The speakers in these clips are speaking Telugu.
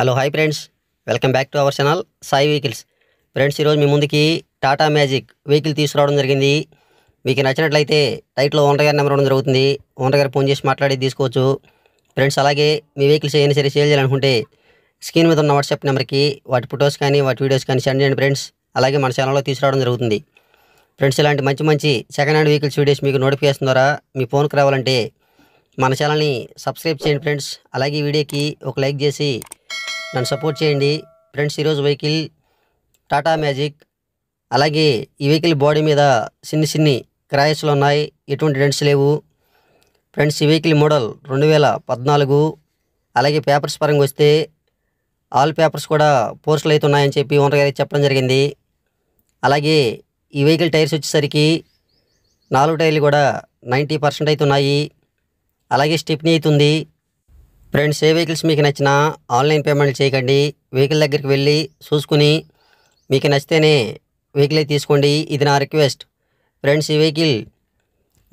hello hi friends welcome back to our channel Sai vehicles friends ఈరోజు మీ ముందుకి టాటా మ్యాజిక్ వెహికల్ తీసుకురావడం జరిగింది మీకు నచ్చినట్లయితే టైట్లో ఓనర్ గారి నెంబర్ ఉండడం జరుగుతుంది ఓనర్ గారు ఫోన్ చేసి మాట్లాడి తీసుకోవచ్చు ఫ్రెండ్స్ అలాగే మీ వెహికల్స్ ఏమైనా సరే సేల్ చేయాలనుకుంటే స్క్రీన్ మీద ఉన్న వాట్సాప్ నెంబర్కి వాటి ఫొటోస్ కానీ వాటి వీడియోస్ కానీ సెండ్ చేయండి ఫ్రెండ్స్ అలాగే మన ఛానల్లో తీసుకురావడం జరుగుతుంది ఫ్రెండ్స్ ఇలాంటి మంచి మంచి సెకండ్ హ్యాండ్ వెహికల్స్ వీడియోస్ మీకు నోటిఫికేషన్ ద్వారా మీ ఫోన్కి రావాలంటే మన ఛానల్ని సబ్స్క్రైబ్ చేయండి ఫ్రెండ్స్ అలాగే వీడియోకి ఒక లైక్ చేసి నన్ను సపోర్ట్ చేయండి ఫ్రెండ్స్ ఈరోజు వెహికల్ టాటా మ్యాజిక్ అలాగే ఈ వెహికల్ బాడీ మీద చిన్ని చిన్ని క్రాయస్లు ఉన్నాయి ఎటువంటి డెంట్స్ లేవు ఫ్రెండ్స్ ఈ వెహికల్ మోడల్ రెండు వేల పద్నాలుగు అలాగే పేపర్స్ పరంగా వస్తే ఆల్ పేపర్స్ కూడా పోస్టులు అయితే ఉన్నాయని చెప్పి ఓనర్ గారికి చెప్పడం జరిగింది అలాగే ఈ వెహికల్ టైర్స్ వచ్చేసరికి నాలుగు టైర్లు కూడా నైంటీ పర్సెంట్ అయితే ఉన్నాయి అలాగే స్టిప్ని అవుతుంది ఫ్రెండ్స్ ఏ వెహికల్స్ మీకు నచ్చినా ఆన్లైన్ పేమెంట్లు చేయకండి వెహికల్ దగ్గరికి వెళ్ళి చూసుకుని మీకు నచ్చితేనే వెహికల్ తీసుకోండి ఇది నా రిక్వెస్ట్ ఫ్రెండ్స్ ఈ వెహికల్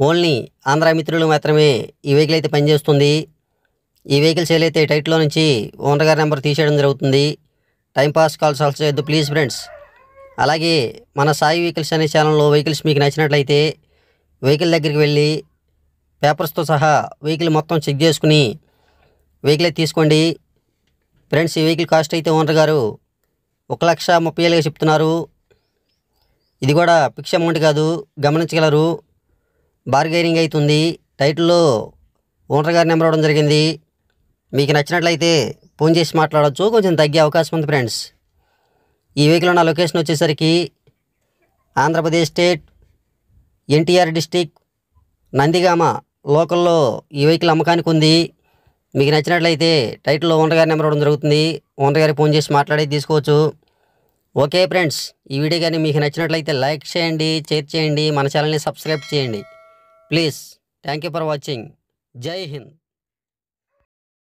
ఓన్లీ ఆంధ్ర మిత్రులు మాత్రమే ఈ వెహికల్ అయితే పనిచేస్తుంది ఈ వెహికల్స్ ఏదైతే అయితే టైట్లో నుంచి ఓనర్ గారి నెంబర్ తీసేయడం జరుగుతుంది టైంపాస్ కాల్స్ ఆల్సో చేయొద్దు ప్లీజ్ ఫ్రెండ్స్ అలాగే మన సాయి వెహికల్స్ అనే ఛానల్లో వెహికల్స్ మీకు నచ్చినట్లయితే వెహికల్ దగ్గరికి వెళ్ళి పేపర్స్తో సహా వెహికల్ మొత్తం చెక్ చేసుకుని వెహికల్ అయితే తీసుకోండి ఫ్రెండ్స్ ఈ వెహికల్ కాస్ట్ అయితే ఓనర్ గారు ఒక లక్ష ముప్పై ఏళ్ళుగా చెప్తున్నారు ఇది కూడా ఫిక్స్ అమౌంట్ కాదు గమనించగలరు బార్గైనింగ్ అవుతుంది టైటిల్లో ఓనర్ గారి నెంబర్ అవ్వడం జరిగింది మీకు నచ్చినట్లయితే ఫోన్ చేసి మాట్లాడవచ్చు కొంచెం తగ్గే అవకాశం ఉంది ఫ్రెండ్స్ ఈ వెహికల్ ఉన్న లొకేషన్ వచ్చేసరికి ఆంధ్రప్రదేశ్ స్టేట్ ఎన్టీఆర్ డిస్టిక్ నందిగామ లోకల్లో ఈ వెహికల్ అమ్మకానికి ఉంది మీకు నచ్చినట్లయితే టైటిల్లో గారి నెంబర్ ఇవ్వడం జరుగుతుంది గారికి ఫోన్ చేసి మాట్లాడి తీసుకోవచ్చు ఓకే ఫ్రెండ్స్ ఈ వీడియో కానీ మీకు నచ్చినట్లయితే లైక్ చేయండి షేర్ చేయండి మన ఛానల్ని సబ్స్క్రైబ్ చేయండి please thank you for watching జై హింద్